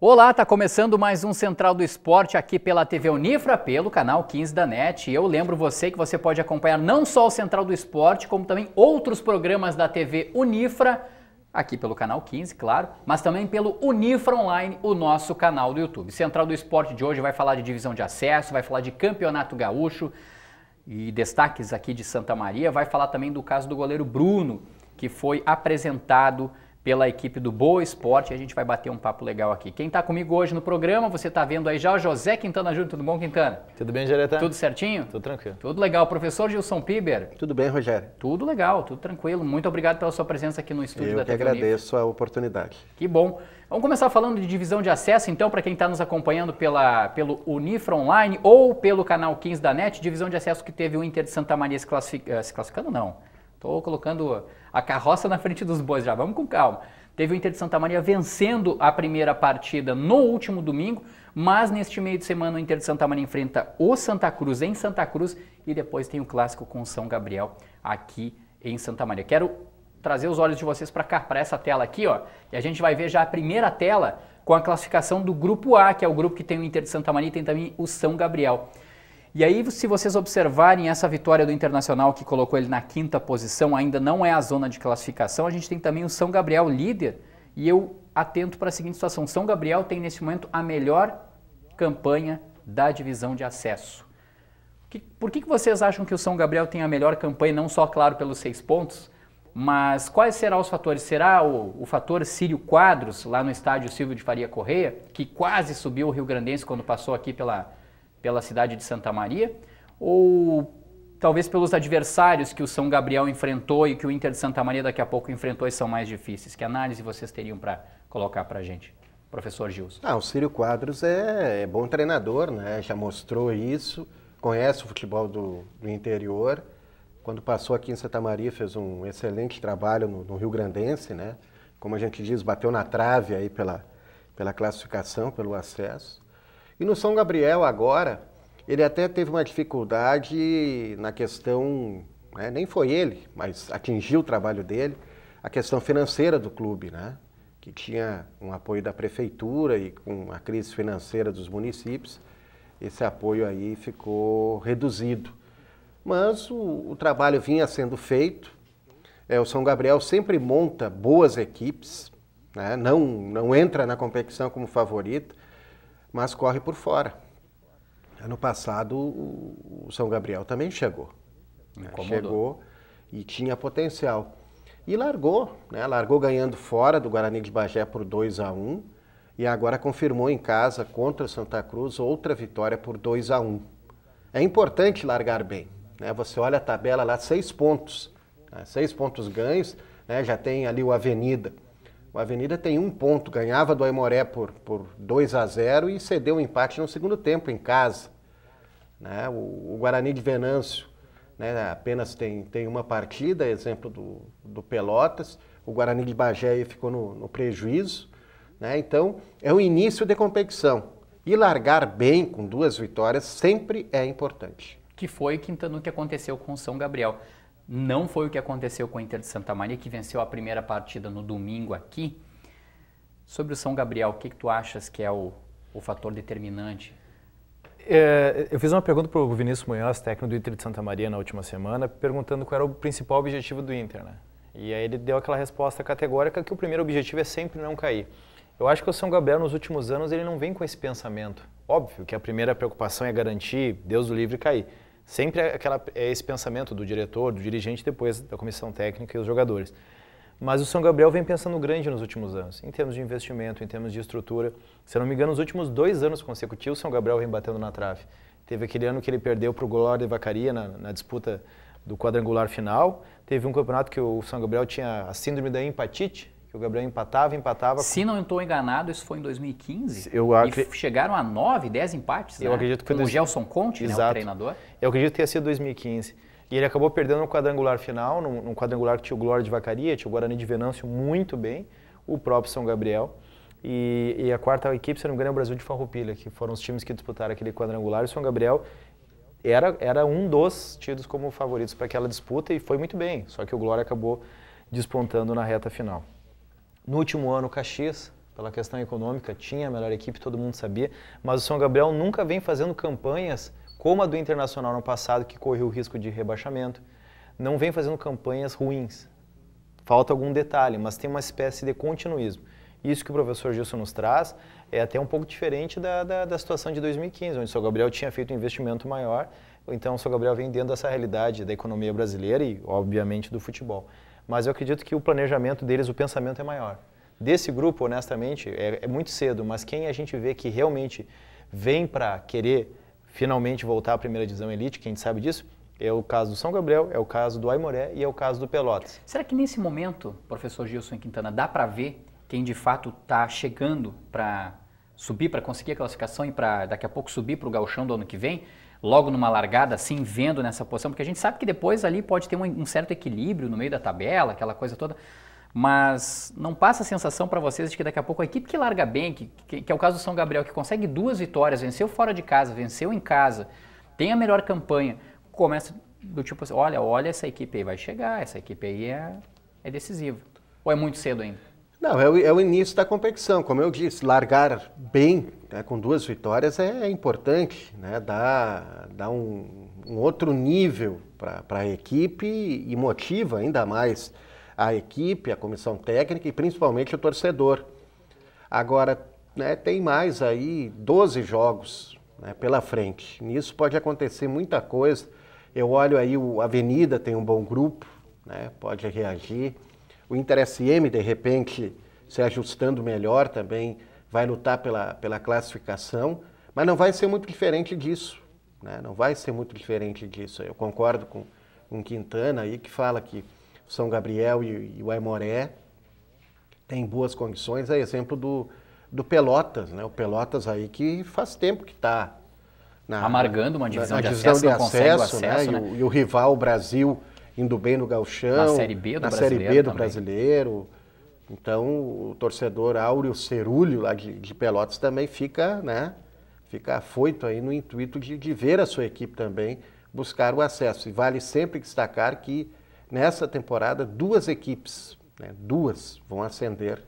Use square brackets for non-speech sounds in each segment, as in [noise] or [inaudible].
Olá, tá começando mais um Central do Esporte aqui pela TV Unifra, pelo canal 15 da NET. E eu lembro você que você pode acompanhar não só o Central do Esporte, como também outros programas da TV Unifra, aqui pelo canal 15, claro, mas também pelo Unifra Online, o nosso canal do YouTube. Central do Esporte de hoje vai falar de divisão de acesso, vai falar de Campeonato Gaúcho e destaques aqui de Santa Maria, vai falar também do caso do goleiro Bruno, que foi apresentado pela equipe do Boa Esporte e a gente vai bater um papo legal aqui. Quem está comigo hoje no programa, você está vendo aí já o José Quintana Júnior. Tudo bom, Quintana? Tudo bem, Gereta? Tudo certinho? Tudo tranquilo. Tudo legal. Professor Gilson Piber? Tudo bem, Rogério? Tudo legal, tudo tranquilo. Muito obrigado pela sua presença aqui no estúdio Eu da que Eu agradeço Unif. a oportunidade. Que bom. Vamos começar falando de divisão de acesso, então, para quem está nos acompanhando pela, pelo Unifra Online ou pelo canal 15 da NET, divisão de acesso que teve o Inter de Santa Maria se, classific... Eh, se classificando, não. Estou colocando a carroça na frente dos bois, já vamos com calma. Teve o Inter de Santa Maria vencendo a primeira partida no último domingo, mas neste meio de semana o Inter de Santa Maria enfrenta o Santa Cruz em Santa Cruz e depois tem o clássico com o São Gabriel aqui em Santa Maria. Quero trazer os olhos de vocês para cá, para essa tela aqui, ó. E a gente vai ver já a primeira tela com a classificação do grupo A, que é o grupo que tem o Inter de Santa Maria e tem também o São Gabriel. E aí, se vocês observarem essa vitória do Internacional que colocou ele na quinta posição, ainda não é a zona de classificação, a gente tem também o São Gabriel líder. E eu atento para a seguinte situação: São Gabriel tem nesse momento a melhor campanha da divisão de acesso. por que, que vocês acham que o São Gabriel tem a melhor campanha, não só, claro, pelos seis pontos, mas quais serão os fatores? Será o, o fator Círio Quadros, lá no estádio Silvio de Faria Correia, que quase subiu o Rio Grandense quando passou aqui pela, pela cidade de Santa Maria, ou talvez pelos adversários que o São Gabriel enfrentou e que o Inter de Santa Maria daqui a pouco enfrentou e são mais difíceis? Que análise vocês teriam para colocar para a gente? Professor Gilson. Ah, o Círio Quadros é, é, bom treinador, né? já mostrou isso, conhece o futebol do, do, interior. Quando passou aqui em Santa Maria, fez um excelente trabalho no, no Rio Grandense, né? como a gente diz, bateu na trave aí pela, pela classificação, pelo acesso. E no São Gabriel agora, ele até teve uma dificuldade na questão, né, nem foi ele, mas atingiu o trabalho dele, a questão financeira do clube, né? que tinha um apoio da prefeitura e com a crise financeira dos municípios, esse apoio aí ficou reduzido. Mas o, o trabalho vinha sendo feito, é, o São Gabriel sempre monta boas equipes, né? não, não entra na competição como favorito, mas corre por fora. Ano passado, o São Gabriel também chegou. É, né? Chegou e tinha potencial. E largou, né? largou ganhando fora do Guarani de Bagé por 2 a 1 um, e agora confirmou em casa contra o Santa Cruz outra vitória por 2 a 1 um. É importante largar bem. Né? Você olha a tabela lá, seis pontos. Né? Seis pontos ganhos, né? já tem ali o Avenida o Avenida tem um ponto, ganhava do Aimoré por, por 2 a 0 e cedeu o um empate no segundo tempo em casa. Né? O, o, Guarani de Venâncio né, apenas tem, tem uma partida, exemplo do, do Pelotas. O Guarani de Bagé ficou no, no prejuízo. Né? Então, é o início de competição. E largar bem com duas vitórias sempre é importante. Que foi que, então, que aconteceu com o São Gabriel. Não foi o que aconteceu com o Inter de Santa Maria, que venceu a primeira partida no domingo aqui. Sobre o São Gabriel, o que, que tu achas que é o, o fator determinante? É, eu fiz uma pergunta para o Vinícius Munhoz, técnico do Inter de Santa Maria, na última semana, perguntando qual era o principal objetivo do Inter. Né? E aí ele deu aquela resposta categórica que o primeiro objetivo é sempre não cair. Eu acho que o São Gabriel, nos últimos anos, ele não vem com esse pensamento. Óbvio que a primeira preocupação é garantir, Deus do livre, cair Sempre aquela, é esse pensamento do diretor, do dirigente, depois da comissão técnica e os jogadores. Mas o São Gabriel vem pensando grande nos últimos anos, em termos de investimento, em termos de estrutura. Se eu não me engano, nos últimos dois anos consecutivos, o São Gabriel vem batendo na trave. Teve aquele ano que ele perdeu para o Glória de Vacaria na, na, disputa do quadrangular final. Teve um campeonato que o São Gabriel tinha a síndrome da empatite, que o Gabriel empatava, empatava. Se não estou enganado, isso foi em 2015. Eu acri... chegaram a 9, 10 empates. Eu né? acredito que foi com o Gelson Conte, Né, o treinador. Eu acredito que tenha sido 2015. E ele acabou perdendo no quadrangular final, num, quadrangular que tinha o Glória de Vacaria, tinha o Guarani de Venâncio muito bem, o próprio São Gabriel. E, e a quarta equipe, se não me engano, é o Brasil de Farroupilha, que foram os times que disputaram aquele quadrangular. E o São Gabriel era, era um dos tidos como favoritos para aquela disputa e foi muito bem. Só que o Glória acabou despontando na reta final. No último ano, o Caxias, pela questão econômica, tinha a melhor equipe, todo mundo sabia, mas o São Gabriel nunca vem fazendo campanhas como a do Internacional no passado, que correu o risco de rebaixamento, não vem fazendo campanhas ruins. Falta algum detalhe, mas tem uma espécie de continuismo. Isso que o professor Gilson nos traz é até um pouco diferente da, da, da situação de 2015, onde o São Gabriel tinha feito um investimento maior, então o São Gabriel vem dentro dessa realidade da economia brasileira e, obviamente, do futebol mas eu acredito que o planejamento deles, o pensamento é maior. Desse grupo, honestamente, é, é muito cedo, mas quem a gente vê que realmente vem para querer finalmente voltar à primeira divisão elite, quem sabe disso, é o caso do São Gabriel, é o caso do Aimoré e é o caso do Pelotas. Será que nesse momento, professor Gilson Quintana, dá para ver quem de fato está chegando para subir, para conseguir a classificação e para daqui a pouco subir para o gauchão do ano que vem? logo numa largada, assim, vendo nessa posição, porque a gente sabe que depois ali pode ter um, um certo equilíbrio no meio da tabela, aquela coisa toda, mas não passa a sensação para vocês de que daqui a pouco a equipe que larga bem, que, que, que é o caso do São Gabriel, que consegue duas vitórias, venceu fora de casa, venceu em casa, tem a melhor campanha, começa do tipo assim, olha, olha essa equipe aí vai chegar, essa equipe aí é, é decisiva. Ou é muito cedo ainda? Não, é o, é o início da competição. Como eu disse, largar bem né, com duas vitórias é, é importante, né, dá, dá um, um outro nível para a equipe e motiva ainda mais a equipe, a comissão técnica e principalmente o torcedor. Agora, né, tem mais aí 12 jogos né, pela frente. Nisso pode acontecer muita coisa. Eu olho aí o Avenida, tem um bom grupo, né, pode reagir. O Inter SM, de repente, se ajustando melhor também, vai lutar pela, pela classificação, mas não vai ser muito diferente disso. Né? Não vai ser muito diferente disso. Eu concordo com, com Quintana aí, que fala que o São Gabriel e, e o Aimoré têm boas condições, é exemplo do, do Pelotas, né? O Pelotas aí que faz tempo que está amargando uma divisão, na, na de, divisão acesso, de acesso, acesso né? Né? E, o, né? e, o, rival o Brasil indo bem no gauchão. Na Série B do na Brasileiro. Série B do Brasileiro. Então, o torcedor Áureo Cerulho, lá de, de, Pelotas, também fica, né, fica afoito aí no intuito de, de ver a sua equipe também buscar o acesso. E vale sempre destacar que nessa temporada duas equipes, né, duas, vão ascender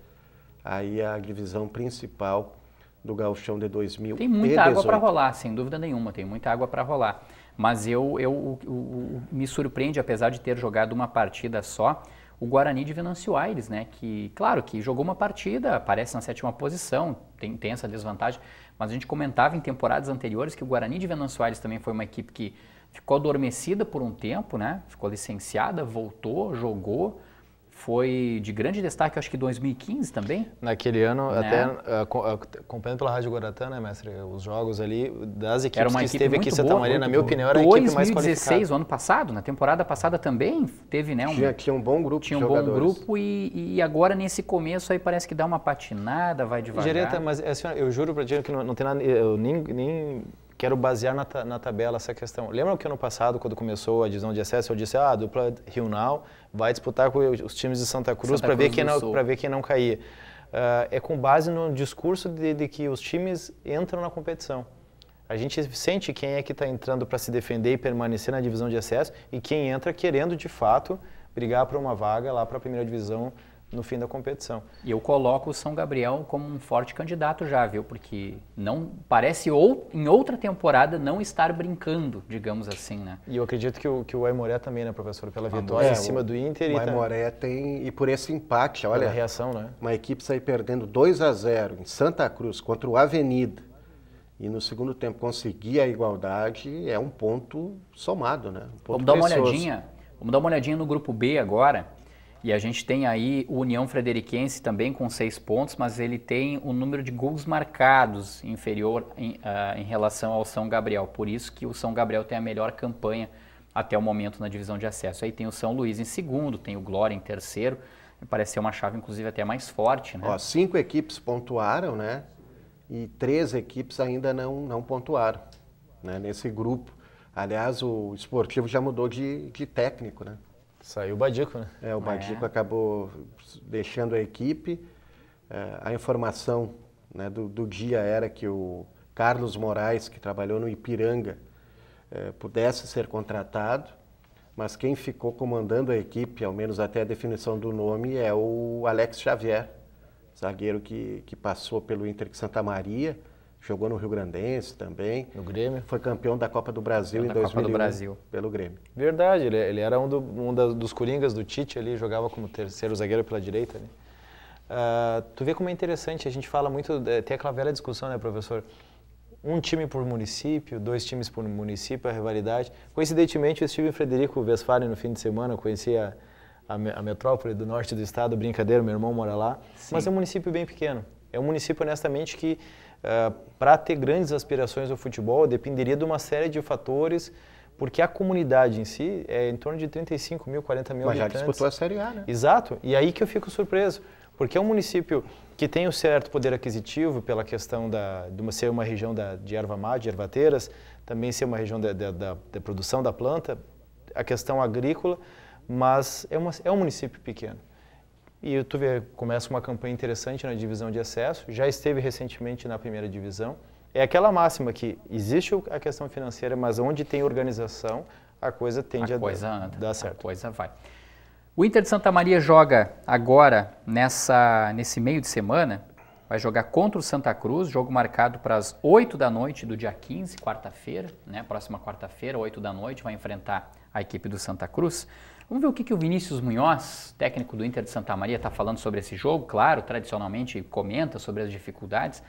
aí a divisão principal do Gauchão de 2018. Tem muita água para rolar, sem dúvida nenhuma, tem muita água para rolar. Mas eu, eu me surpreende, apesar de ter jogado uma partida só, o Guarani de Venâncio Aires, né? Que, claro, que jogou uma partida, aparece na sétima posição, tem, tem essa desvantagem, mas a gente comentava em temporadas anteriores que o Guarani de Venâncio Aires também foi uma equipe que ficou adormecida por um tempo, né? Ficou licenciada, voltou, jogou, foi de grande destaque, acho que 2015 também. Naquele ano, né? até ah, ah, acompanhando pela Rádio Guaratã, né, mestre, os jogos ali das equipes Era uma que equipe esteve aqui em Santa Maria, na minha boa. opinião, era 2016, a equipe mais 2016, ano passado, na temporada passada também teve, né? Um, tinha, tinha um bom grupo Tinha um bom grupo e, e, agora nesse começo aí parece que dá uma patinada, vai devagar. Gereta, mas assim, eu juro para ti que não, não tem nada, eu nem, nem quero basear na, na, tabela essa questão. Lembra que ano passado, quando começou a divisão de acesso, eu disse, ah, a dupla Rio Now vai disputar com os times de Santa Cruz para ver, quem não, ver quem não cair. Uh, é com base no discurso de, de, que os times entram na competição. A gente sente quem é que está entrando para se defender e permanecer na divisão de acesso e quem entra querendo, de fato, brigar por uma vaga lá para a primeira divisão no fim da competição. E eu coloco o São Gabriel como um forte candidato já, viu? Porque não parece ou, em outra temporada não estar brincando, digamos assim, né? E eu acredito que o, que o Aimoré também, né, professor? Pela vitória é, em cima o, do Inter. O, e o tá- Aimoré tá... tem, e por esse empate, olha... a reação, né? Uma equipe sair perdendo 2 a 0 em Santa Cruz contra o Avenida e no segundo tempo conseguir a igualdade é um ponto somado, né? Um ponto Vamos precioso. dar uma olhadinha Vamos dar uma olhadinha no grupo B agora. E a gente tem aí o União Frederiquense também com seis pontos, mas ele tem o um número de gols marcados inferior em, uh, em, relação ao São Gabriel. Por isso que o São Gabriel tem a melhor campanha até o momento na divisão de acesso. Aí tem o São Luís em segundo, tem o Glória em terceiro. Me parece ser uma chave, inclusive, até mais forte. Né? Ó, cinco equipes pontuaram, né? E três equipes ainda não, não pontuaram né? nesse grupo. Aliás, o esportivo já mudou de, de técnico, né? Saiu o Badico, né? É, o Badico é. acabou deixando a equipe. É, a informação né, do, do, dia era que o Carlos Moraes, que trabalhou no Ipiranga, é, pudesse ser contratado, mas quem ficou comandando a equipe, ao menos até a definição do nome, é o Alex Xavier, zagueiro que, que passou pelo Inter de Santa Maria, jogou no Rio Grandense também. No Grêmio. Foi campeão da Copa do Brasil em 2001. Copa do Brasil. Pelo Grêmio. Verdade, ele, ele era um, do, um da, dos coringas do Tite ali, jogava como terceiro zagueiro pela direita Uh, tu vê como é interessante, a gente fala muito, é, tem aquela velha discussão, né, professor? Um time por município, dois times por município, a rivalidade. Coincidentemente, eu estive em Frederico Westphalen no fim de semana, conheci a, a, a metrópole do norte do estado, brincadeira, meu irmão mora lá. Sim. Mas é um município bem pequeno. É um município, honestamente, que Uh, eh, para ter grandes aspirações ao futebol dependeria de uma série de fatores, porque a comunidade em si é em torno de 35 mil, 40 mil Mas habitantes. Mas já disputou a Série A, né? Exato, e aí que eu fico surpreso, porque é um município que tem um certo poder aquisitivo pela questão da, de uma, ser uma região da, de erva má, de ervateiras, também ser uma região da, da produção da planta, a questão agrícola, mas é, uma, é um município pequeno. E o YouTube começa uma campanha interessante na divisão de acesso, já esteve recentemente na primeira divisão. É aquela máxima que existe a questão financeira, mas onde tem organização, a coisa tende a, a coisa anda, dar certo. A coisa vai. O Inter de Santa Maria joga agora, nessa, nesse meio de semana, vai jogar contra o Santa Cruz, jogo marcado para as 8 da noite do dia 15, quarta-feira, né? Próxima quarta-feira, 8 da noite, vai enfrentar a equipe do Santa Cruz. Vamos ver o que, que o Vinícius Munhoz, técnico do Inter de Santa Maria, está falando sobre esse jogo. Claro, tradicionalmente comenta sobre as dificuldades,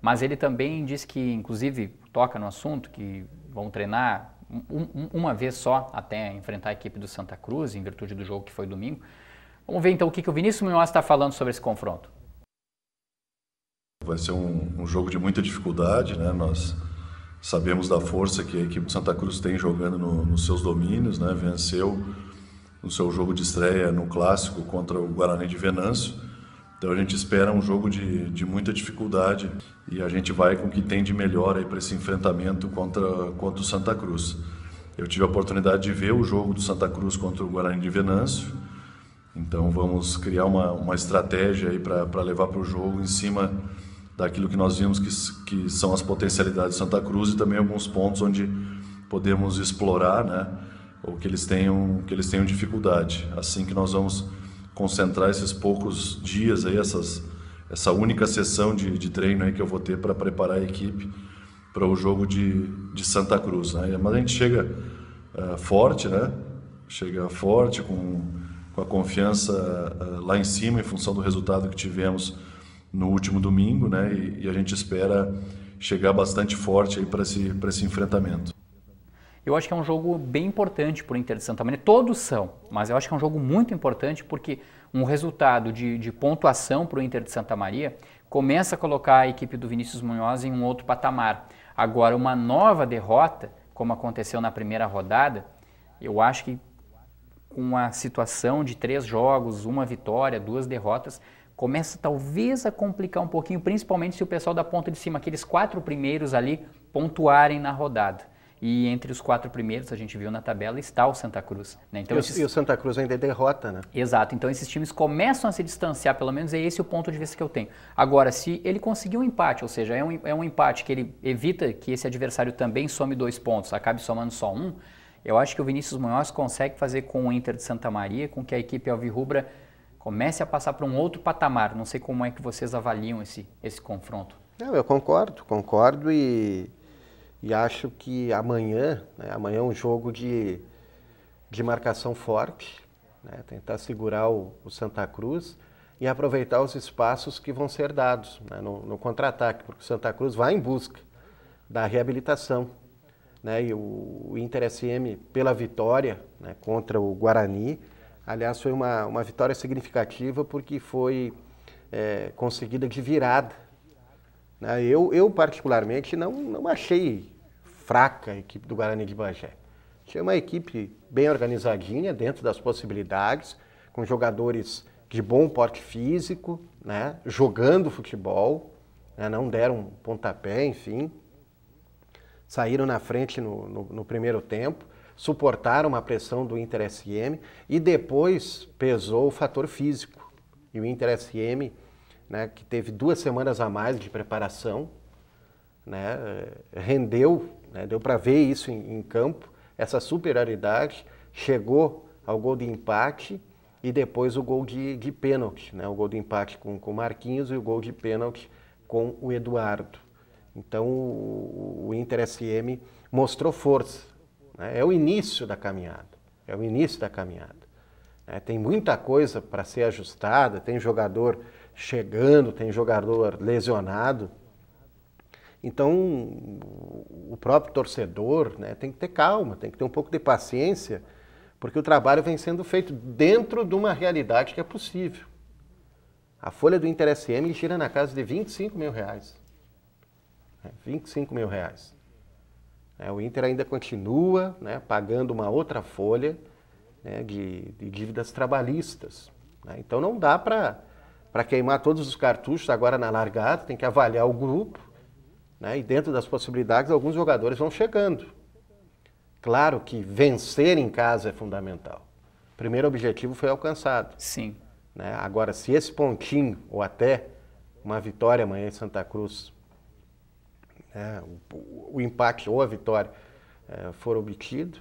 mas ele também diz que, inclusive, toca no assunto que vão treinar um, um, uma vez só até enfrentar a equipe do Santa Cruz, em virtude do jogo que foi domingo. Vamos ver então o que, que o Vinícius Munhoz está falando sobre esse confronto. Vai ser um, um, jogo de muita dificuldade, né? Nós sabemos da força que a equipe do Santa Cruz tem jogando no, nos seus domínios, né? Venceu no seu jogo de estreia no clássico contra o Guarani de Venâncio. Então a gente espera um jogo de, de muita dificuldade e a gente vai com o que tem de melhor aí para esse enfrentamento contra, contra o Santa Cruz. Eu tive a oportunidade de ver o jogo do Santa Cruz contra o Guarani de Venâncio, então vamos criar uma, uma estratégia aí para levar para o jogo em cima daquilo que nós vimos que, que são as potencialidades de Santa Cruz e também alguns pontos onde podemos explorar, né? ou que eles tenham que eles tenham dificuldade. Assim que nós vamos concentrar esses poucos dias aí, essas essa única sessão de, de treino aí que eu vou ter para preparar a equipe para o jogo de, de Santa Cruz. Né? Mas a gente chega uh, forte, né? Chega forte com com a confiança uh, lá em cima em função do resultado que tivemos no último domingo, né? E, e a gente espera chegar bastante forte aí para esse para esse enfrentamento. Eu acho que é um jogo bem importante para o Inter de Santa Maria. Todos são, mas eu acho que é um jogo muito importante porque um resultado de, de pontuação para o Inter de Santa Maria começa a colocar a equipe do Vinícius Munhoz em um outro patamar. Agora, uma nova derrota, como aconteceu na primeira rodada, eu acho que com a situação de três jogos, uma vitória, duas derrotas, começa talvez a complicar um pouquinho, principalmente se o pessoal da ponta de cima, aqueles quatro primeiros ali, pontuarem na rodada. E entre os quatro primeiros, a gente viu na tabela, está o Santa Cruz. Né? Então, e, esses... e o Santa Cruz ainda é derrota, né? Exato. Então esses times começam a se distanciar, pelo menos é esse o ponto de vista que eu tenho. Agora, se ele conseguir um empate, ou seja, é um, é um empate que ele evita que esse adversário também some dois pontos, acabe somando só um, eu acho que o Vinícius Munhoz consegue fazer com o Inter de Santa Maria, com que a equipe alvirrubra comece a passar para um outro patamar. Não sei como é que vocês avaliam esse, esse confronto. Não, eu concordo, concordo e e acho que amanhã, né, amanhã é um jogo de, de marcação forte, né, tentar segurar o, o, Santa Cruz e aproveitar os espaços que vão ser dados né, no, no contra-ataque, porque o Santa Cruz vai em busca da reabilitação. Né, e o, o Inter SM, pela vitória né, contra o Guarani, aliás, foi uma, uma vitória significativa porque foi é, conseguida de virada né? Eu, eu particularmente, não, não achei fraca a equipe do Guarani de Bagé. Tinha uma equipe bem organizadinha, dentro das possibilidades, com jogadores de bom porte físico, né? jogando futebol, né? não deram pontapé, enfim. Saíram na frente no, no, no primeiro tempo, suportaram uma pressão do Inter SM e depois pesou o fator físico. E o Inter SM né, que teve duas semanas a mais de preparação, né, eh, rendeu, né, deu para ver isso em, em, campo, essa superioridade, chegou ao gol de empate e depois o gol de, de pênalti, né, o gol de empate com o Marquinhos e o gol de pênalti com o Eduardo. Então o, o Inter SM mostrou força, né, é o início da caminhada, é o início da caminhada. Né. tem muita coisa para ser ajustada, tem jogador chegando, tem jogador lesionado. Então, o próprio torcedor né, tem que ter calma, tem que ter um pouco de paciência, porque o trabalho vem sendo feito dentro de uma realidade que é possível. A folha do Inter SM gira na casa de 25 mil reais. É, 25 mil reais. É, o Inter ainda continua né, pagando uma outra folha né, de, de, dívidas trabalhistas. Né. Então, não dá para para queimar todos os cartuchos agora na largada, tem que avaliar o grupo, né? E dentro das possibilidades, alguns jogadores vão chegando. Claro que vencer em casa é fundamental. O primeiro objetivo foi alcançado. Sim. Né? Agora, se esse pontinho, ou até uma vitória amanhã em Santa Cruz, né? o, o, o, impacto ou a vitória é, for obtido,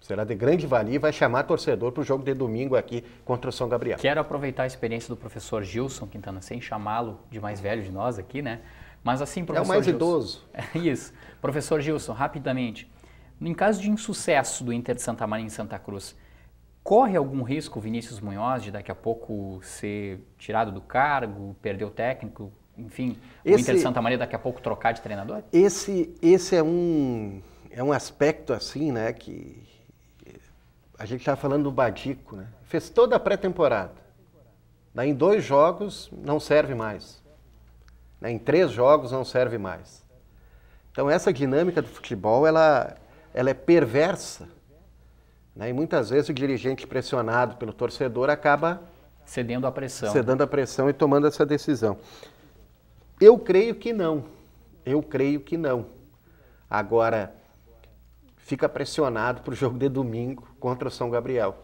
será de grande valia e vai chamar torcedor para o jogo de domingo aqui contra o São Gabriel. Quero aproveitar a experiência do professor Gilson Quintana, sem chamá-lo de mais velho de nós aqui, né? Mas assim, professor. É o mais Gilson, idoso. [laughs] É isso. Professor Gilson, rapidamente. Em caso de insucesso do Inter de Santa Maria em Santa Cruz, corre algum risco o Vinícius Munhoz de daqui a pouco ser tirado do cargo, perder o técnico, enfim, esse, o Inter de Santa Maria daqui a pouco trocar de treinador? Esse, esse é um é um aspecto assim, né, que a gente estava falando do Badico, né? Fez toda a pré-temporada. Em dois jogos não serve mais. Em três jogos não serve mais. Então essa dinâmica do futebol, ela, ela é perversa. Né? E muitas vezes o dirigente pressionado pelo torcedor acaba cedendo à pressão. Cedendo à pressão e tomando essa decisão. Eu creio que não. Eu creio que não. Agora, fica pressionado para o jogo de domingo contra o São Gabriel.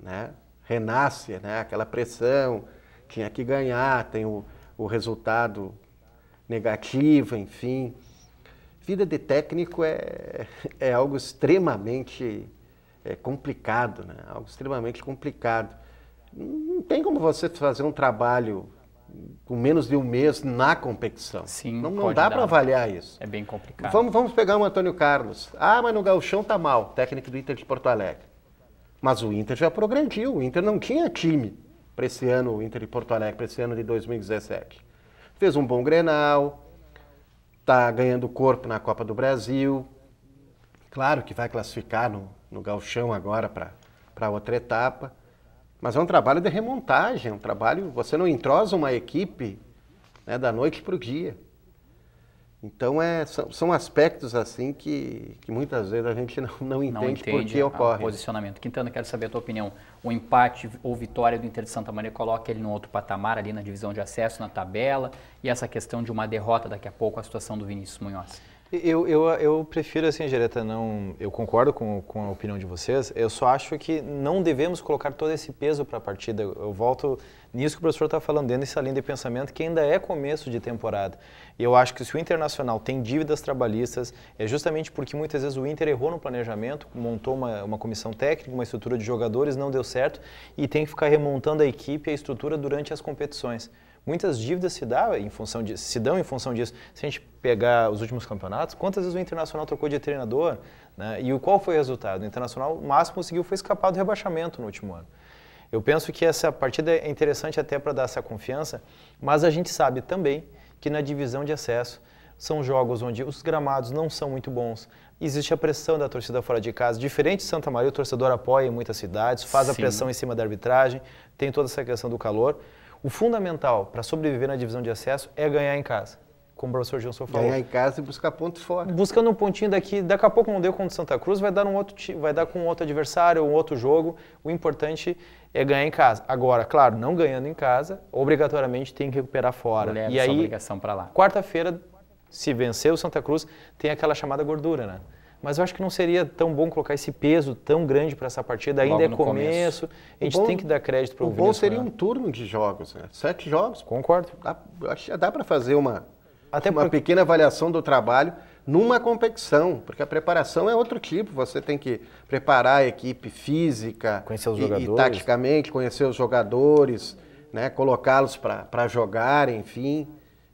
Né? Renasce né? aquela pressão, tinha que ganhar, tem o, o resultado negativo, enfim. Vida de técnico é, é algo extremamente é, complicado, né? algo extremamente complicado. Não tem como você fazer um trabalho com menos de um mês na competição. Sim, não, não dá para avaliar isso. É bem complicado. Vamos, vamos pegar o um Antônio Carlos. Ah, mas no Galchão tá mal, técnico do Inter de Porto Alegre. Mas o Inter já progrediu, o Inter não tinha time para esse ano, o Inter de Porto Alegre, para esse ano de 2017. Fez um bom Grenal, tá ganhando corpo na Copa do Brasil. Claro que vai classificar no, no Galchão agora para outra etapa mas é um trabalho de remontagem, um trabalho. Você não entrosa uma equipe né, da noite para o dia. Então, é, são, são aspectos assim que, que, muitas vezes a gente não, não entende, não entende por que ocorre. posicionamento. Quintana, quero saber a tua opinião. O empate ou vitória do Inter de Santa Maria coloca ele num outro patamar ali na divisão de acesso, na tabela, e essa questão de uma derrota daqui a pouco, a situação do Vinícius Munhoz. Eu, eu, eu prefiro, assim, direta, não. Eu concordo com, com a opinião de vocês. Eu só acho que não devemos colocar todo esse peso para a partida. Eu volto nisso que o professor está falando, dentro dessa linha de pensamento que ainda é começo de temporada. E eu acho que se o Internacional tem dívidas trabalhistas, é justamente porque muitas vezes o Inter errou no planejamento, montou uma, uma comissão técnica, uma estrutura de jogadores, não deu certo e tem que ficar remontando a equipe e a estrutura durante as competições. Muitas dívidas se, dá em função de, se dão em função disso. Se a gente pegar os últimos campeonatos, quantas vezes o Internacional trocou de treinador? Né? E qual foi o resultado? O Internacional, o máximo conseguiu foi escapar do rebaixamento no último ano. Eu penso que essa partida é interessante até para dar essa confiança, mas a gente sabe também que na divisão de acesso são jogos onde os gramados não são muito bons. Existe a pressão da torcida fora de casa. Diferente de Santa Maria, o torcedor apoia em muitas cidades, faz Sim. a pressão em cima da arbitragem, tem toda essa questão do calor. O fundamental para sobreviver na divisão de acesso é ganhar em casa. Como o professor Gilson falou. Ganhar em casa e buscar ponto fora. Buscando um pontinho daqui, daqui a pouco não deu contra o Santa Cruz, vai dar, um outro, vai dar com outro adversário, um outro jogo. O importante é ganhar em casa. Agora, claro, não ganhando em casa, obrigatoriamente tem que recuperar fora. Leva e aí, obrigação para lá. Quarta-feira, se vencer o Santa Cruz, tem aquela chamada gordura, né? Mas eu acho que não seria tão bom colocar esse peso tão grande para essa partida. Ainda Logo é começo, começo, a gente bom, tem que dar crédito para o O bom seria um turno de jogos, né? sete jogos. Concordo. Dá, acho que dá para fazer uma, Até uma porque... pequena avaliação do trabalho numa competição, porque a preparação é outro tipo. Você tem que preparar a equipe física, conhecer os jogadores. E, e taticamente, conhecer os jogadores, né? colocá-los para jogar, enfim.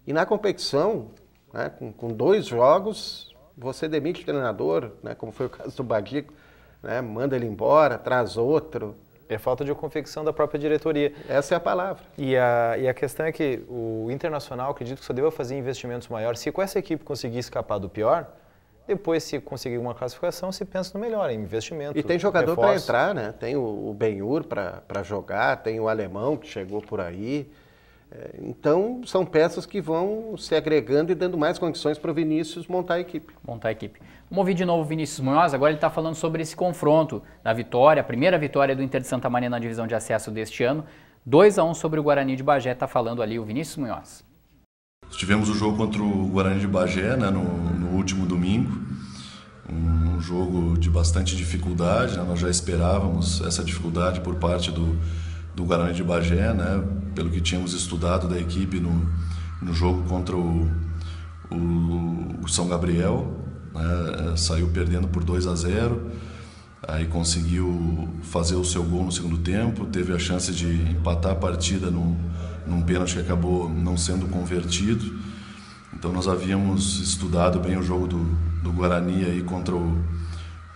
E na competição, né? com, com dois jogos, você demite o treinador, né, como foi o caso do Badico, né, manda ele embora, traz outro. É falta de confecção da própria diretoria. Essa é a palavra. E a, e a questão é que o Internacional, acredito que só deva fazer investimentos maiores. Se com essa equipe conseguir escapar do pior, depois, se conseguir uma classificação, se pensa no melhor, em investimento. E tem jogador para entrar, né? Tem o, o Benhur para jogar, tem o alemão que chegou por aí. É, então, são peças que vão se agregando e dando mais condições para o Vinícius montar a equipe. Montar a equipe. Vamos ouvir de novo o Vinícius Munhoz. Agora ele está falando sobre esse confronto da vitória, a primeira vitória do Inter de Santa Maria na divisão de acesso deste ano. 2 a 1 sobre o Guarani de Bagé, está falando ali o Vinícius Munhoz. Tivemos o jogo contra o Guarani de Bagé né, no, no, último domingo. Um jogo de bastante dificuldade, né? nós já esperávamos essa dificuldade por parte do, do Guarani de Bagé, né? Pelo que tínhamos estudado da equipe no, no jogo contra o, o, o São Gabriel, né? Eh, saiu perdendo por 2 a 0. Aí conseguiu fazer o seu gol no segundo tempo, teve a chance de empatar a partida num, num pênalti que acabou não sendo convertido. Então nós havíamos estudado bem o jogo do, do Guarani aí contra o,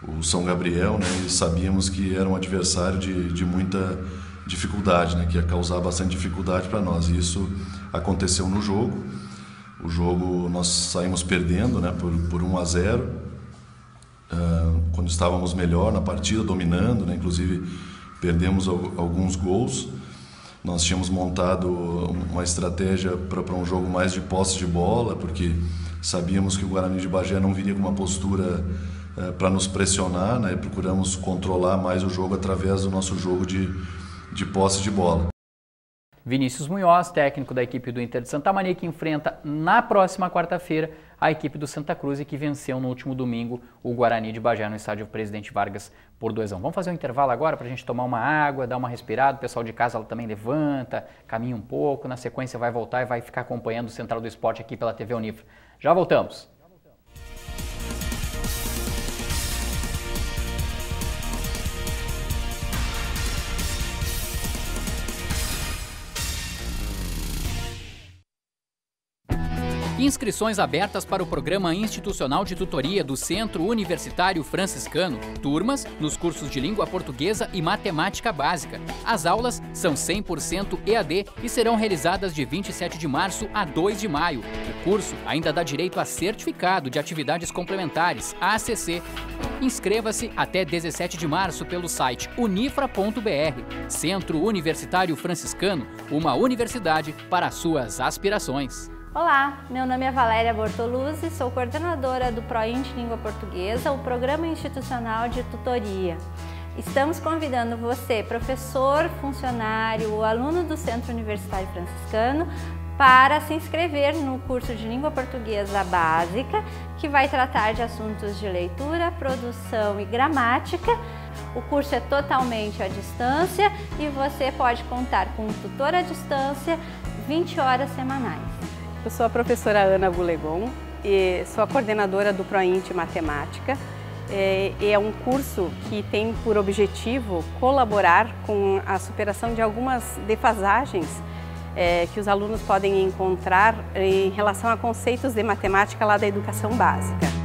o São Gabriel, né? E sabíamos que era um adversário de, de muita dificuldade, né? que ia causar bastante dificuldade para nós. E isso aconteceu no jogo. O jogo nós saímos perdendo né? por, por 1 a 0 uh, ah, quando estávamos melhor na partida, dominando, né? inclusive perdemos alguns gols. Nós tínhamos montado uma estratégia para um jogo mais de posse de bola, porque sabíamos que o Guarani de Bagé não viria com uma postura eh, para nos pressionar, né? procuramos controlar mais o jogo através do nosso jogo de, de posse de bola. Vinícius Munhoz, técnico da equipe do Inter de Santa Maria, que enfrenta na próxima quarta-feira a equipe do Santa Cruz e que venceu no último domingo o Guarani de Bagé no estádio Presidente Vargas por 2 a 1. Vamos fazer um intervalo agora para a gente tomar uma água, dar uma respirada. O pessoal de casa também levanta, caminha um pouco. Na sequência vai voltar e vai ficar acompanhando o Central do Esporte aqui pela TV Unifra. Já voltamos. Inscrições abertas para o Programa Institucional de Tutoria do Centro Universitário Franciscano. Turmas nos cursos de Língua Portuguesa e Matemática Básica. As aulas são 100% EAD e serão realizadas de 27 de março a 2 de maio. O curso ainda dá direito a Certificado de Atividades Complementares, ACC. Inscreva-se até 17 de março pelo site unifra.br. Centro Universitário Franciscano, uma universidade para suas aspirações. Olá, meu nome é Valéria Bortoluzzi, sou coordenadora do ProInt Língua Portuguesa, o Programa Institucional de Tutoria. Estamos convidando você, professor, funcionário ou aluno do Centro Universitário Franciscano, para se inscrever no curso de Língua Portuguesa Básica, que vai tratar de assuntos de leitura, produção e gramática. O curso é totalmente à distância e você pode contar com um tutor à distância 20 horas semanais. Eu sou a professora Ana Bulegon e sou a coordenadora do ProInt Matemática. É, é um curso que tem por objetivo colaborar com a superação de algumas defasagens é, que os alunos podem encontrar em relação a conceitos de matemática lá da educação básica.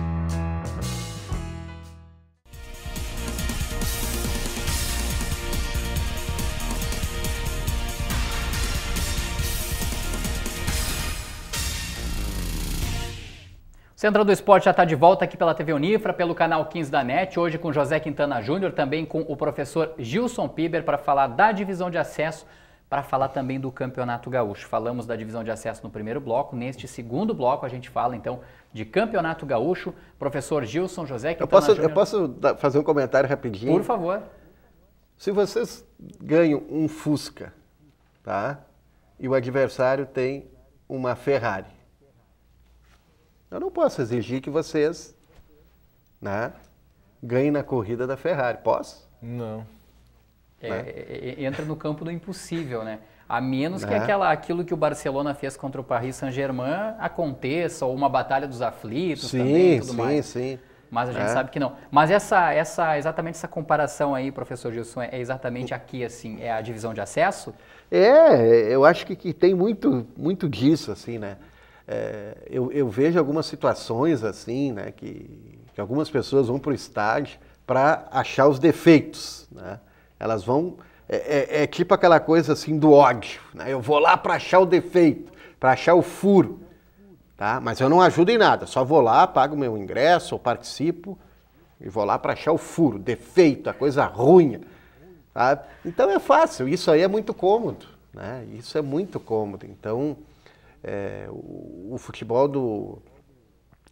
Central do Esporte já está de volta aqui pela TV Unifra, pelo canal 15 da NET, hoje com José Quintana Júnior, também com o professor Gilson Piber para falar da divisão de acesso, para falar também do Campeonato Gaúcho. Falamos da divisão de acesso no primeiro bloco, neste segundo bloco a gente fala então de Campeonato Gaúcho. Professor Gilson José Quintana eu posso, Júnior. Eu posso fazer um comentário rapidinho? Por favor. Se vocês ganham um Fusca, tá? E o adversário tem uma Ferrari eu não posso exigir que vocês né, ganhem na corrida da Ferrari. Posso? Não. É, né? É, é, entra no campo do impossível, né? A menos né? que aquela, aquilo que o Barcelona fez contra o Paris Saint-Germain aconteça, ou uma batalha dos aflitos sim, também e tudo sim, mais. Sim, sim. Mas a gente é. sabe que não. Mas essa, essa, exatamente essa comparação aí, professor Gilson, é exatamente aqui, assim, é a divisão de acesso? É, eu acho que, que tem muito, muito disso, assim, né? é, eu, eu, vejo algumas situações assim, né, que, que algumas pessoas vão para o estádio para achar os defeitos, né? Elas vão é, é, é, tipo aquela coisa assim do ódio, né? Eu vou lá para achar o defeito, para achar o furo, tá? Mas eu não ajudo em nada, só vou lá, pago meu ingresso, ou participo e vou lá para achar o furo, defeito, a coisa ruim, tá? Então é fácil, isso aí é muito cômodo, né? Isso é muito cômodo, então é, o, o, futebol do,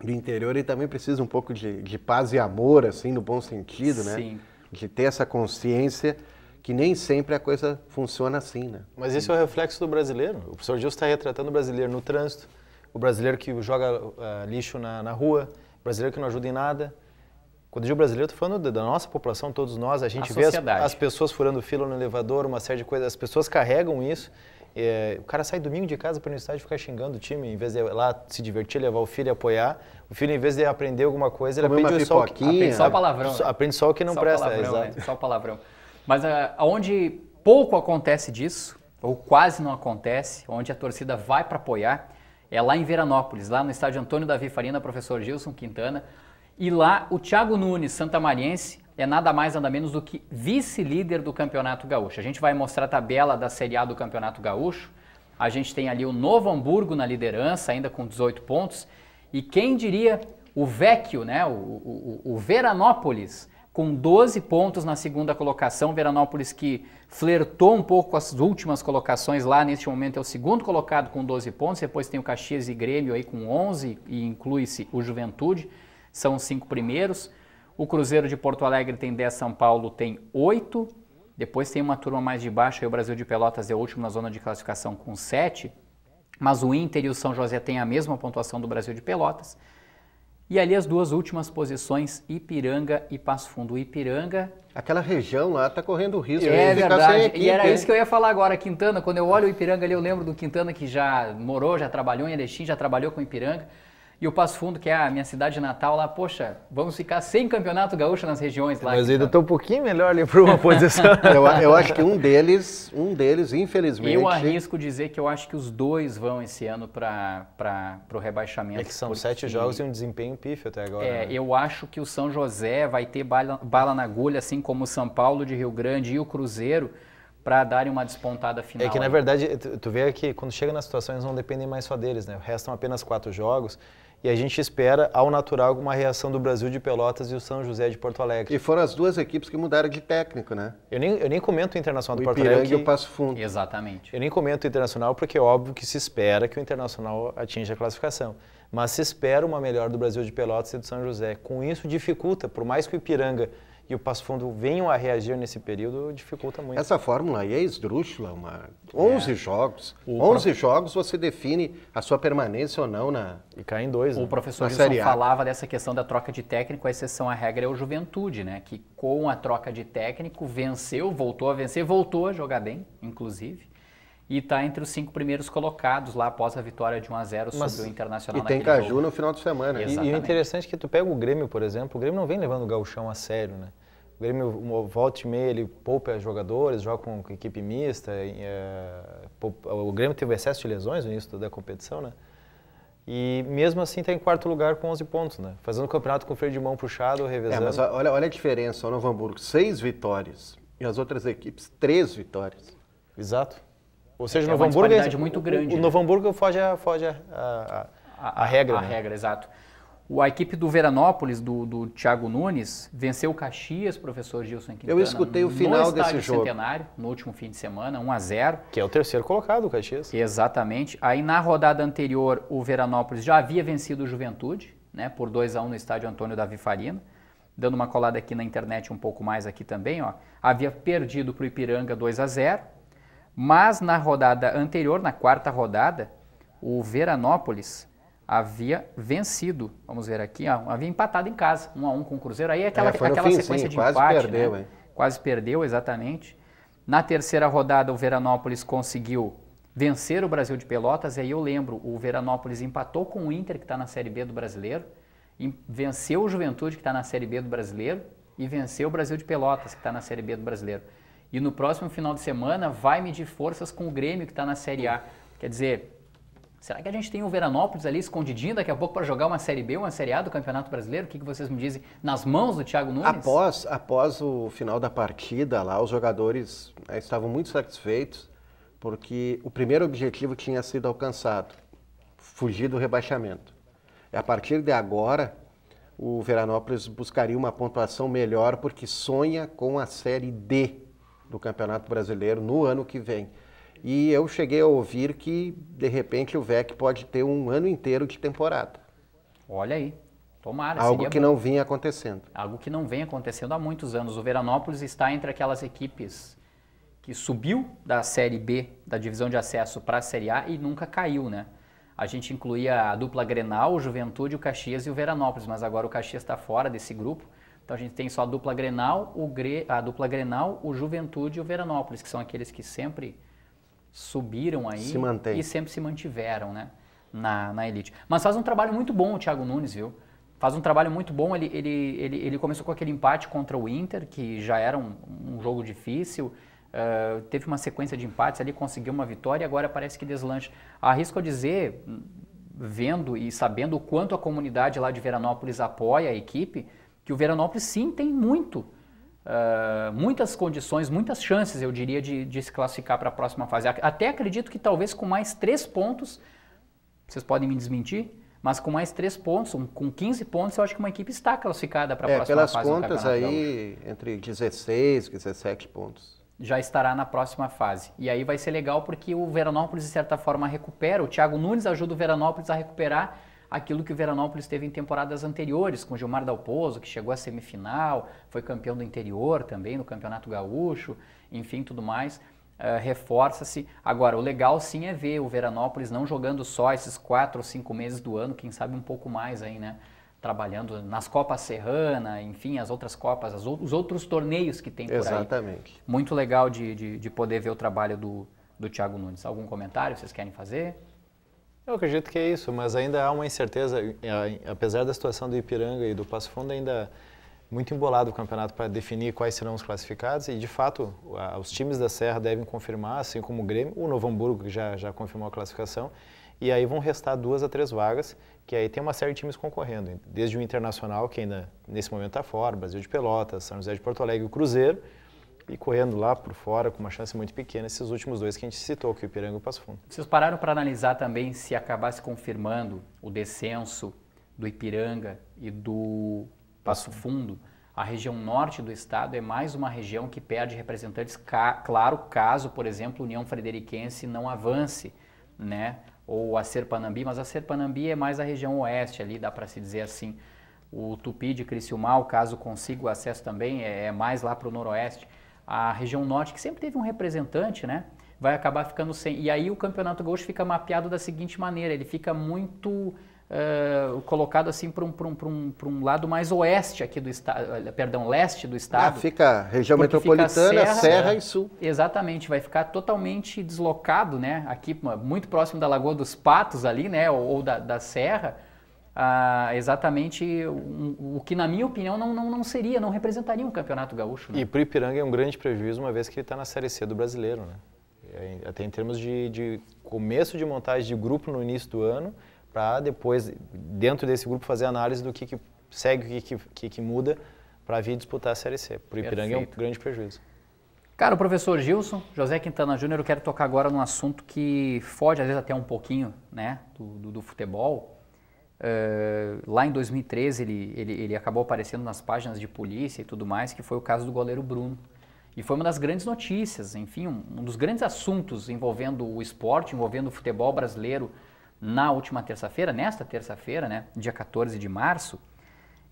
do interior ele também precisa um pouco de, de paz e amor, assim, no bom sentido, né? De ter essa consciência que nem sempre a coisa funciona assim, né? Mas esse é o reflexo do brasileiro. O professor Gil está retratando o brasileiro no trânsito, o brasileiro que joga uh, lixo na, na rua, o brasileiro que não ajuda em nada. Quando eu digo brasileiro, estou falando da nossa população, todos nós. A gente a vê as, as, pessoas furando fila no elevador, uma série de coisas. As pessoas carregam isso é, o cara sai domingo de casa para o estádio ficar xingando o time, em vez de ir lá se divertir, levar o filho e apoiar. O filho, em vez de aprender alguma coisa, ele aprende só, que, aprende só palavrão. Né? Aprende só o que não só presta. Palavrão, é, né? Só palavrão. Mas ah, aonde pouco acontece disso, ou quase não acontece, onde a torcida vai para apoiar, é lá em Veranópolis, lá no estádio Antônio Davi Farina, professor Gilson Quintana. E lá o Thiago Nunes, santamariense, é nada mais nada menos do que vice-líder do Campeonato Gaúcho. A gente vai mostrar a tabela da Série A do Campeonato Gaúcho. A gente tem ali o Novo Hamburgo na liderança, ainda com 18 pontos. E quem diria o Vecchio, né? o, o, o Veranópolis, com 12 pontos na segunda colocação. Veranópolis que flertou um pouco com as últimas colocações lá, neste momento é o segundo colocado com 12 pontos, depois tem o Caxias e Grêmio aí com 11 e inclui-se o Juventude, são os cinco primeiros. O Cruzeiro de Porto Alegre tem 10, São Paulo tem 8. Depois tem uma turma mais de baixo, aí o Brasil de Pelotas é o último na zona de classificação com 7. Mas o Inter e o São José têm a mesma pontuação do Brasil de Pelotas. E ali as duas últimas posições, Ipiranga e Passo Fundo. Ipiranga. Aquela região lá está correndo risco. É verdade. Equipe, e era hein? isso que eu ia falar agora. Quintana, quando eu olho o Ipiranga ali, eu lembro do Quintana que já morou, já trabalhou em Erechim, já trabalhou com Ipiranga. E o Passo Fundo, que é a minha cidade natal, lá, poxa, vamos ficar sem campeonato gaúcho nas regiões lá. Mas ainda estou tá... um pouquinho melhor ali para uma [laughs] posição. eu, eu, acho que um deles, um deles, infelizmente. Eu arrisco dizer que eu acho que os dois vão esse ano para o rebaixamento. É que são sete jogos e um desempenho pífio até agora. É, né? eu acho que o São José vai ter bala, bala na agulha, assim como o São Paulo de Rio Grande e o Cruzeiro para darem uma despontada final. É que, na verdade, tu, tu vê que quando chega nas situações não dependem mais só deles, né? Restam apenas quatro jogos e a gente espera, ao natural, alguma reação do Brasil de Pelotas e o São José de Porto Alegre. E foram as duas equipes que mudaram de técnico, né? Eu nem, eu nem comento o Internacional o do Porto Alegre. Que... e o Passo Fundo. Exatamente. Eu nem comento o Internacional porque é óbvio que se espera que o Internacional atinja a classificação. Mas se espera uma melhor do Brasil de Pelotas e do São José. Com isso dificulta, por mais que o Ipiranga e o Passo Fundo venham a reagir nesse período, dificulta muito. Essa fórmula aí é esdrúxula, uma... 11 é. jogos. O 11 prof... jogos você define a sua permanência ou não na E cai em dois. O né? professor Wilson falava dessa questão da troca de técnico, a exceção à regra é o Juventude, né? Que com a troca de técnico venceu, voltou a vencer, voltou a jogar bem, inclusive e está entre os cinco primeiros colocados lá após a vitória de 1 a 0 sobre Mas, o Internacional. E tem Caju jogo. no final de semana. E, e, o interessante é que tu pega o Grêmio, por exemplo, o Grêmio não vem levando o gauchão a sério, né? O Grêmio volta e meia, ele poupa jogadores, joga com equipe mista. E, é, poupa, o Grêmio teve excesso de lesões no início da competição, né? E mesmo assim está em quarto lugar com 11 pontos, né? Fazendo o campeonato com o freio de mão puxado, revezando. É, mas olha, olha a diferença, o Novo Hamburgo, seis vitórias e as outras equipes, três vitórias. Exato. Ou seja, é, Novo é uma Hamburgo. É muito grande. O, o Novo né? Hamburgo foge, a, foge a, a, a, a regra. A, né? regra, exato. O, a equipe do Veranópolis, do, do Thiago Nunes, venceu o Caxias, professor Gilson Quintana. Eu escutei o final desse jogo. Centenário, no último fim de semana, 1 a 0 Que é o terceiro colocado, o Caxias. Exatamente. Aí na rodada anterior, o Veranópolis já havia vencido o Juventude, né, por 2 a 1 no estádio Antônio Davi Farina. Dando uma colada aqui na internet um pouco mais aqui também, ó. Havia perdido para o Ipiranga 2 a 0 mas na rodada anterior, na quarta rodada, o Veranópolis havia vencido. Vamos ver aqui, havia empatado em casa, um a um com o Cruzeiro. Aí aquela, é, aquela fim, sequência sim, de quase empate. Quase né? perdeu, né? hein? Quase perdeu, exatamente. Na terceira rodada, o Veranópolis conseguiu vencer o Brasil de Pelotas. E aí eu lembro, o Veranópolis empatou com o Inter, que está na Série B do Brasileiro, venceu o Juventude, que está na Série B do Brasileiro, e venceu o Brasil de Pelotas, que está na Série B do Brasileiro. E no próximo final de semana vai medir forças com o Grêmio que está na Série A. Quer dizer, será que a gente tem o Veranópolis ali escondidinho daqui a pouco para jogar uma Série B, uma Série A do Campeonato Brasileiro? O que, que vocês me dizem nas mãos do Thiago Nunes? Após, após o final da partida lá, os jogadores né, estavam muito satisfeitos porque o primeiro objetivo tinha sido alcançado, fugir do rebaixamento. E a partir de agora, o Veranópolis buscaria uma pontuação melhor porque sonha com a Série D do Campeonato Brasileiro no ano que vem. E eu cheguei a ouvir que, de repente, o VEC pode ter um ano inteiro de temporada. Olha aí. Tomara. Algo que bom. não vinha acontecendo. Algo que não vem acontecendo há muitos anos. O Veranópolis está entre aquelas equipes que subiu da Série B, da divisão de acesso, para a Série A e nunca caiu, né? A gente incluía a dupla Grenal, o Juventude, o Caxias e o Veranópolis, mas agora o Caxias está fora desse grupo. Então a gente tem só a dupla Grenal, o Gre, a dupla Grenal, o Juventude e o Veranópolis, que são aqueles que sempre subiram aí se e sempre se mantiveram, né? Na, na elite. Mas faz um trabalho muito bom o Thiago Nunes, viu? Faz um trabalho muito bom. Ele, ele, ele, ele começou com aquele empate contra o Inter, que já era um, um jogo difícil. Uh, teve uma sequência de empates ali, conseguiu uma vitória e agora parece que deslancha. Arrisco a dizer, vendo e sabendo o quanto a comunidade lá de Veranópolis apoia a equipe, que o Veranópolis sim tem muito, uh, muitas condições, muitas chances, eu diria, de, de se classificar para a próxima fase. Até acredito que talvez com mais três pontos, vocês podem me desmentir, mas com mais três pontos, um, com 15 pontos, eu acho que uma equipe está classificada para a é, próxima pelas fase. Pelas contas aí, entre 16 e 17 pontos. Já estará na próxima fase. E aí vai ser legal porque o Veranópolis, de certa forma, recupera. O Thiago Nunes ajuda o Veranópolis a recuperar aquilo que o Veranópolis teve em temporadas anteriores, com Gilmar Dalpozo, que chegou à semifinal, foi campeão do interior também no Campeonato Gaúcho, enfim, tudo mais. Uh, reforça-se. Agora, o legal sim é ver o Veranópolis não jogando só esses quatro ou cinco meses do ano, quem sabe um pouco mais aí, né? Trabalhando nas Copas Serrana, enfim, as outras Copas, as os outros torneios que tem por Exatamente. aí. Exatamente. Muito legal de, de, de, poder ver o trabalho do, do Thiago Nunes. Algum comentário vocês querem fazer? Eu acredito que é isso, mas ainda há uma incerteza, apesar da situação do Ipiranga e do Passo Fundo, ainda muito embolado o campeonato para definir quais serão os classificados e, de fato, os times da Serra devem confirmar, assim como o Grêmio, o Novo Hamburgo, que já, já confirmou a classificação, e aí vão restar duas a três vagas, que aí tem uma série de times concorrendo, desde o Internacional, que ainda nesse momento está fora, Brasil de Pelotas, São José de Porto Alegre, o Cruzeiro, e correndo lá por fora com uma chance muito pequena esses últimos dois que a gente citou, que é o Ipiranga e o Passo Fundo. Vocês pararam para analisar também se acabasse confirmando o descenso do Ipiranga e do Passo Fundo, a região norte do estado é mais uma região que perde representantes, ca claro, caso, por exemplo, União Frederiquense não avance, né? ou a Serpanambi, mas a Serpanambi é mais a região oeste ali, dá para se dizer assim. O Tupi de Criciúma, caso consiga o acesso também, é, é mais lá para o noroeste a região norte, que sempre teve um representante, né? Vai acabar ficando sem. E aí o Campeonato Gaúcho fica mapeado da seguinte maneira: ele fica muito Uh, colocado assim para um, um, um, um lado mais oeste aqui do estado, eh, perdão, leste do ah, estado. Ah, fica região metropolitana, fica serra, serra é. e sul. Exatamente, vai ficar totalmente deslocado, né? Aqui muito próximo da Lagoa dos Patos ali, né? Ou, ou da, da serra ah, exatamente um, o que, na minha opinião, não, não, não seria, não representaria um campeonato gaúcho. Né? E para o Ipiranga é um grande prejuízo, uma vez que ele está na Série C do brasileiro. Né? Até em termos de, de começo de montagem de grupo no início do ano, para depois, dentro desse grupo, fazer análise do que, que segue, o que, que, que muda para vir disputar a Série C. Para o Ipiranga Perfeito. é um grande prejuízo. Cara, o professor Gilson, José Quintana Júnior, eu quero tocar agora num assunto que foge, às vezes, até um pouquinho né, do, do, do futebol, Uh, lá em 2013 ele, ele, ele, acabou aparecendo nas páginas de polícia e tudo mais, que foi o caso do goleiro Bruno. E foi uma das grandes notícias, enfim, um, um dos grandes assuntos envolvendo o esporte, envolvendo o futebol brasileiro na última terça-feira, nesta terça-feira, né, dia 14 de março,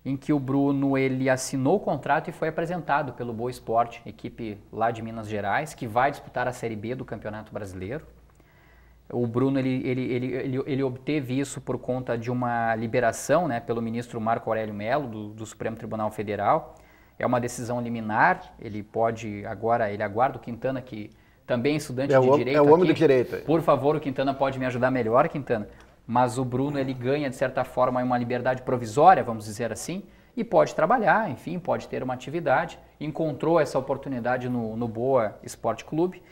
em que o Bruno ele assinou o contrato e foi apresentado pelo Boa Esporte, equipe lá de Minas Gerais, que vai disputar a Série B do Campeonato Brasileiro. O Bruno ele, ele, ele, ele, ele obteve isso por conta de uma liberação né, pelo ministro Marco Aurélio Mello, do, do Supremo Tribunal Federal. É uma decisão liminar, ele pode agora, ele aguarda o Quintana, que também é estudante é de o, direito. É o homem aqui. do direito. Por favor, o Quintana pode me ajudar melhor, Quintana. Mas o Bruno ele ganha, de certa forma, uma liberdade provisória, vamos dizer assim, e pode trabalhar, enfim, pode ter uma atividade. Encontrou essa oportunidade no, no Boa Esporte Clube.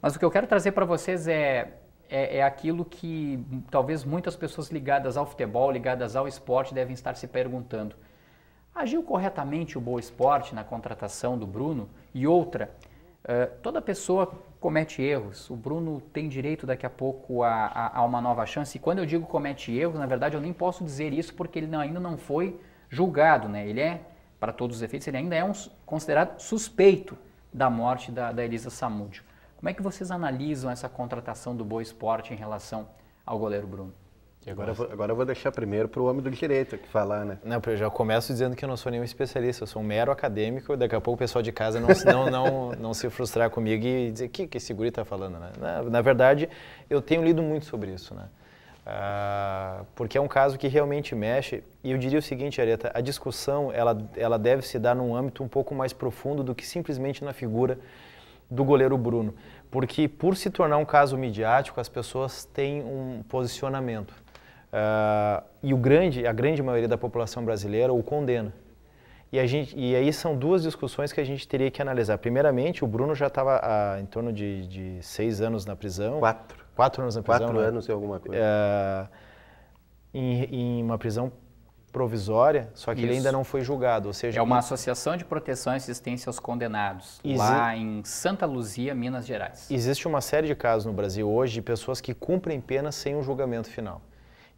Mas o que eu quero trazer para vocês é é, é, aquilo que talvez muitas pessoas ligadas ao futebol, ligadas ao esporte, devem estar se perguntando. Agiu corretamente o Boa Esporte na contratação do Bruno? E outra, é, toda pessoa comete erros. O Bruno tem direito daqui a pouco a, a, a, uma nova chance. E quando eu digo comete erros, na verdade eu nem posso dizer isso porque ele não, ainda não foi julgado. Né? Ele é, para todos os efeitos, ele ainda é um, considerado suspeito da morte da, da Elisa Samúdio. Como é que vocês analisam essa contratação do Boa Esporte em relação ao goleiro Bruno? E agora, vou, agora eu vou deixar primeiro para o homem do direito que falar, né? Não, eu já começo dizendo que eu não sou nenhum especialista, eu sou um mero acadêmico. Daqui a pouco o pessoal de casa não, não, não, não se frustrar comigo e dizer que que esse guri está falando, né? Na, na, verdade, eu tenho lido muito sobre isso, né? Ah, porque é um caso que realmente mexe. E eu diria o seguinte, Areta, a discussão ela, ela deve se dar num âmbito um pouco mais profundo do que simplesmente na figura do goleiro Bruno. Porque por se tornar um caso midiático, as pessoas têm um posicionamento. Uh, e o grande, a grande maioria da população brasileira o condena. E, a gente, e aí são duas discussões que a gente teria que analisar. Primeiramente, o Bruno já estava em torno de, de, seis anos na prisão. Quatro. Quatro anos na prisão. Quatro né? anos e alguma coisa. Uh, em, em, uma prisão provisória, só que Isso. ele ainda não foi julgado, ou seja... É uma associação de proteção e assistência aos condenados, Exi... lá em Santa Luzia, Minas Gerais. Existe uma série de casos no Brasil hoje de pessoas que cumprem pena sem um julgamento final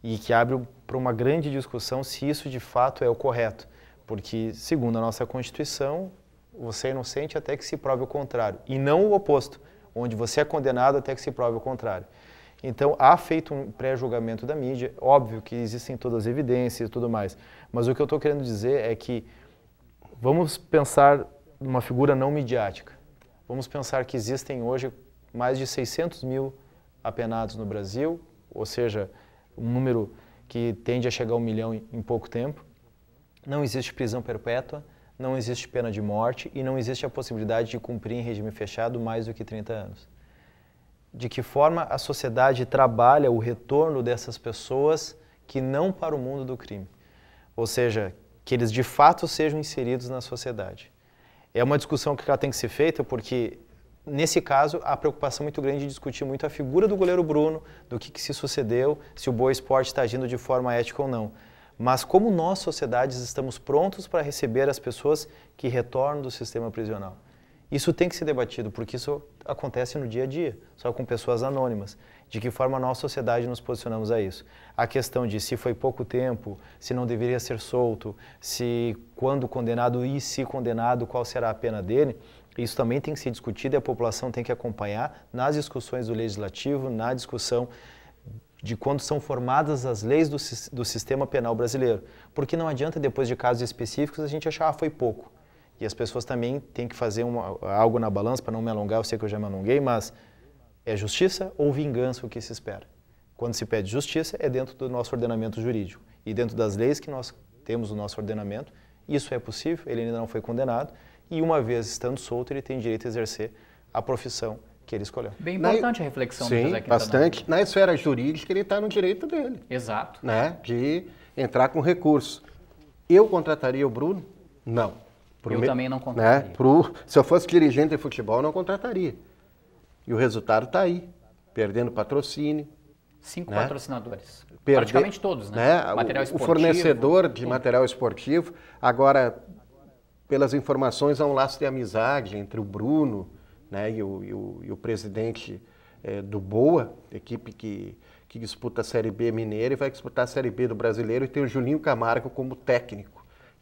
e que abre para uma grande discussão se isso de fato é o correto, porque segundo a nossa Constituição, você é inocente até que se prove o contrário, e não o oposto, onde você é condenado até que se prove o contrário. Então, há feito um pré-julgamento da mídia, óbvio que existem todas as evidências e tudo mais, mas o que eu estou querendo dizer é que vamos pensar numa figura não midiática. Vamos pensar que existem hoje mais de 600 mil apenados no Brasil, ou seja, um número que tende a chegar a um milhão em pouco tempo. Não existe prisão perpétua, não existe pena de morte e não existe a possibilidade de cumprir em regime fechado mais do que 30 anos de que forma a sociedade trabalha o retorno dessas pessoas que não para o mundo do crime. Ou seja, que eles de fato sejam inseridos na sociedade. É uma discussão que ela tem que ser feita porque nesse caso, a preocupação muito grande de discutir muito a figura do goleiro Bruno, do que, que se sucedeu, se o Boa Esporte está agindo de forma ética ou não. Mas como nós, sociedades, estamos prontos para receber as pessoas que retornam do sistema prisional? Isso tem que ser debatido, porque isso acontece no dia a dia, só com pessoas anônimas. De que forma nós, sociedade, nos posicionamos a isso? A questão de se foi pouco tempo, se não deveria ser solto, se quando condenado e se condenado, qual será a pena dele, isso também tem que ser discutido e a população tem que acompanhar nas discussões do legislativo, na discussão de quando são formadas as leis do, do sistema penal brasileiro. Porque não adianta, depois de casos específicos, a gente achar ah, foi pouco. E as pessoas também têm que fazer uma, algo na balança, para não me alongar, eu sei que eu já me alonguei, mas é justiça ou vingança o que se espera? Quando se pede justiça, é dentro do nosso ordenamento jurídico e dentro das leis que nós temos no nosso ordenamento. Isso é possível, ele ainda não foi condenado e, uma vez estando solto, ele tem direito a exercer a profissão que ele escolheu. Bem importante Na... a reflexão Sim, do José Quintana. bastante. Na esfera jurídica, ele está no direito dele. Exato. Né? De entrar com recurso. Eu contrataria o Bruno? Não. Pro eu me... também não né? contrataria. Né? Pro... Se eu fosse dirigente de futebol, eu não contrataria. E o resultado está aí. Perdendo patrocínio. Cinco né? patrocinadores. Perde... Praticamente todos, né? né? Material esportivo. O fornecedor de material esportivo. Agora, pelas informações, há um laço de amizade entre o Bruno né, e, o, e o, e o presidente é, do Boa, equipe que, que disputa a Série B mineira e vai disputar a Série B do brasileiro, e tem o Julinho Camargo como técnico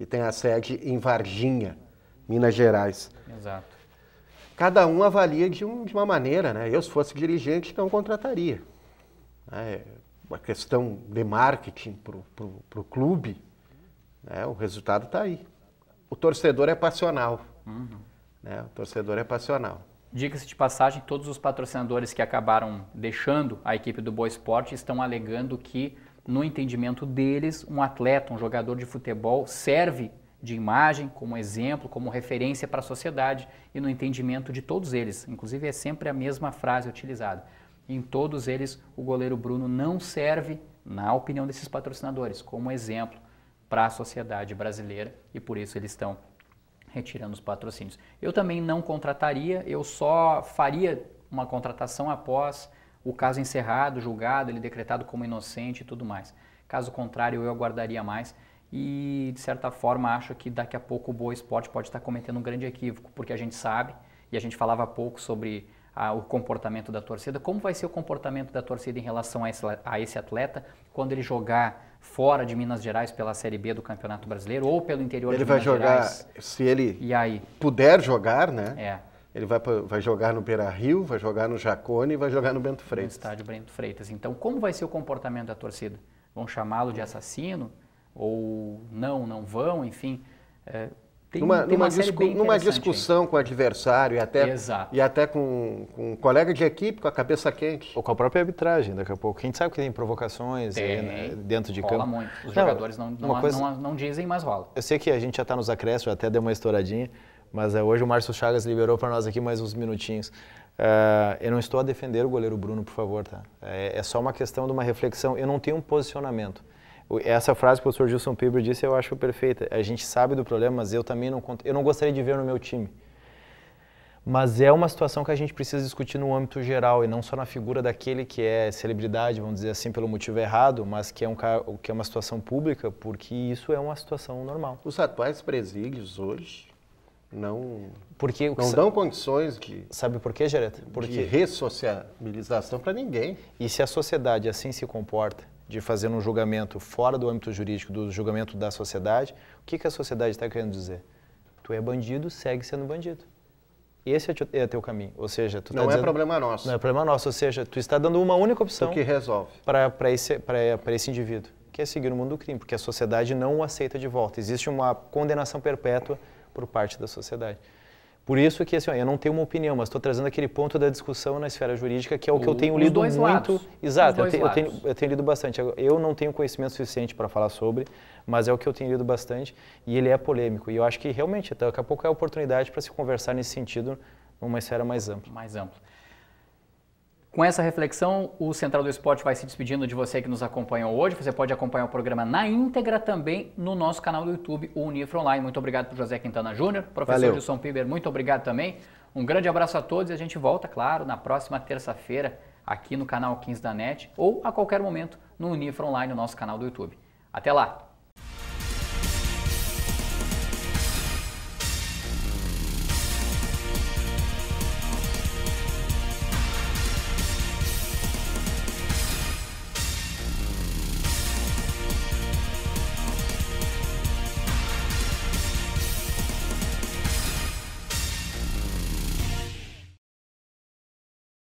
tem a sede em Varginha, Minas Gerais. Exato. Cada um avalia de, um, de uma maneira, né? Eu, se fosse dirigente, não contrataria. É uma questão de marketing para o clube, né? o resultado está aí. O torcedor é passional. Uhum. Né? O torcedor é passional. Dica se de passagem, todos os patrocinadores que acabaram deixando a equipe do Boa Esporte estão alegando que no entendimento deles, um atleta, um jogador de futebol serve de imagem, como exemplo, como referência para a sociedade e no entendimento de todos eles. Inclusive é sempre a mesma frase utilizada. Em todos eles, o goleiro Bruno não serve, na opinião desses patrocinadores, como exemplo para a sociedade brasileira e por isso eles estão retirando os patrocínios. Eu também não contrataria, eu só faria uma contratação após o caso encerrado, julgado, ele decretado como inocente e tudo mais. Caso contrário, eu aguardaria mais e, de certa forma, acho que daqui a pouco o Boa Esporte pode estar cometendo um grande equívoco, porque a gente sabe, e a gente falava pouco sobre a, o comportamento da torcida, como vai ser o comportamento da torcida em relação a esse, a esse atleta quando ele jogar fora de Minas Gerais pela Série B do Campeonato Brasileiro ou pelo interior ele de Minas Gerais. Ele vai jogar, se ele puder jogar, né? É. Ele vai, pra, vai jogar no Beira Rio, vai jogar no Jacone e vai jogar no Bento Freitas. No estádio Bento Freitas. Então, como vai ser o comportamento da torcida? Vão chamá-lo de assassino? Ou não, não vão? Enfim, é, tem, numa, tem numa, discu numa discussão com o adversário e até, e até com, com um colega de equipe, com a cabeça quente. Ou com a própria arbitragem, daqui a pouco. Quem sabe que tem provocações tem, eh, né, dentro de rola campo. muito. Os não, jogadores não, não, coisa... não, não, dizem, mas rola. Eu sei que a gente já está nos acréscimos, até deu uma estouradinha. Mas é, hoje o Márcio Chagas liberou para nós aqui mais uns minutinhos. É, eu não estou a defender o goleiro Bruno, por favor, tá? É, é, só uma questão de uma reflexão. Eu não tenho um posicionamento. Essa frase que o professor Gilson Piber disse eu acho perfeita. A gente sabe do problema, mas eu também não eu não gostaria de ver no meu time. Mas é uma situação que a gente precisa discutir no âmbito geral e não só na figura daquele que é celebridade, vamos dizer assim, pelo motivo errado, mas que é, um, que é uma situação pública, porque isso é uma situação normal. Os atuais presídios hoje não porque não dão condições de sabe por quê, Gereta? Porque de ressociabilização para ninguém. E se a sociedade assim se comporta de fazer um julgamento fora do âmbito jurídico, do julgamento da sociedade, o que, que a sociedade está querendo dizer? Tu é bandido, segue sendo bandido. Esse é, teu, é teu caminho. Ou seja, tu tá não tá é dizendo, problema nosso. Não é problema nosso. Ou seja, tu está dando uma única opção. que resolve? Para esse para esse indivíduo, que é seguir o mundo do crime, porque a sociedade não o aceita de volta. Existe uma condenação perpétua por parte da sociedade. Por isso que assim, ó, eu não tenho uma opinião, mas estou trazendo aquele ponto da discussão na esfera jurídica, que é o que eu tenho lido muito. Lados. Exato, eu, te, eu, tenho, eu tenho lido bastante. Eu não tenho conhecimento suficiente para falar sobre, mas é o que eu tenho lido bastante e ele é polêmico. E eu acho que realmente, daqui a pouco é a oportunidade para se conversar nesse sentido numa esfera mais ampla. Mais ampla. Com essa reflexão, o Central do Esporte vai se despedindo de você que nos acompanhou hoje. Você pode acompanhar o programa na íntegra também no nosso canal do YouTube, o Unifra Online. Muito obrigado para José Quintana Júnior, professor Gilson Piber, muito obrigado também. Um grande abraço a todos e a gente volta, claro, na próxima terça-feira aqui no canal 15 da NET ou a qualquer momento no Unifra Online, no nosso canal do YouTube. Até lá!